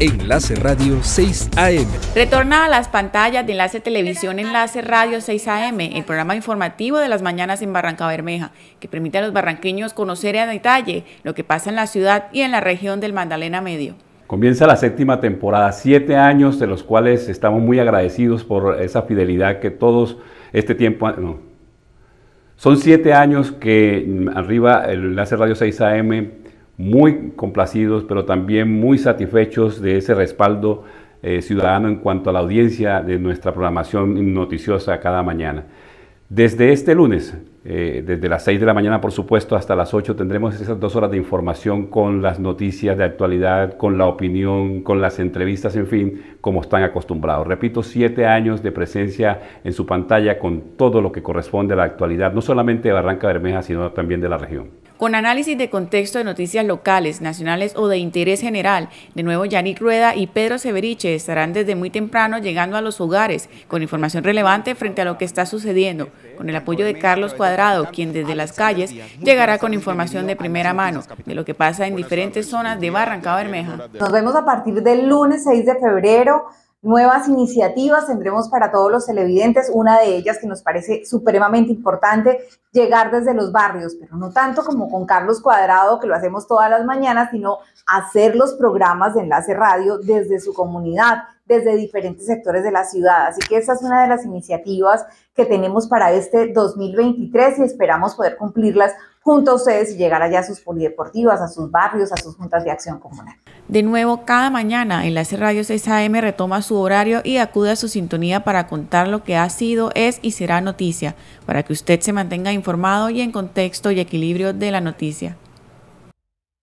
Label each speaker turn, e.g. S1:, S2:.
S1: Enlace Radio 6 AM.
S2: Retorna a las pantallas de Enlace Televisión Enlace Radio 6 AM, el programa informativo de las mañanas en Barranca Bermeja, que permite a los barranqueños conocer a detalle lo que pasa en la ciudad y en la región del Magdalena Medio.
S1: Comienza la séptima temporada, siete años de los cuales estamos muy agradecidos por esa fidelidad que todos este tiempo... Ah, no, son siete años que arriba el Enlace Radio 6 AM muy complacidos, pero también muy satisfechos de ese respaldo eh, ciudadano en cuanto a la audiencia de nuestra programación noticiosa cada mañana. Desde este lunes eh, desde las 6 de la mañana, por supuesto, hasta las 8 tendremos esas dos horas de información con las noticias de actualidad, con la opinión, con las entrevistas, en fin, como están acostumbrados. Repito, siete años de presencia en su pantalla con todo lo que corresponde a la actualidad, no solamente de Barranca Bermeja, sino también de la región.
S2: Con análisis de contexto de noticias locales, nacionales o de interés general, de nuevo Yannick Rueda y Pedro Severiche estarán desde muy temprano llegando a los hogares con información relevante frente a lo que está sucediendo, con el apoyo de Carlos Cuadra quien desde las calles llegará con información de primera mano de lo que pasa en diferentes zonas de Barranca Bermeja. Nos
S3: vemos a partir del lunes 6 de febrero nuevas iniciativas tendremos para todos los televidentes. Una de ellas que nos parece supremamente importante, llegar desde los barrios, pero no tanto como con Carlos Cuadrado, que lo hacemos todas las mañanas, sino hacer los programas de Enlace Radio desde su comunidad, desde diferentes sectores de la ciudad. Así que esa es una de las iniciativas que tenemos para este 2023 y esperamos poder cumplirlas junto a ustedes y llegar allá a sus polideportivas, a sus barrios, a sus juntas de acción comunal.
S2: De nuevo, cada mañana Enlace Radio 6 AM retoma su horario y acude a su sintonía para contar lo que ha sido, es y será noticia, para que usted se mantenga informado y en contexto y equilibrio de la noticia.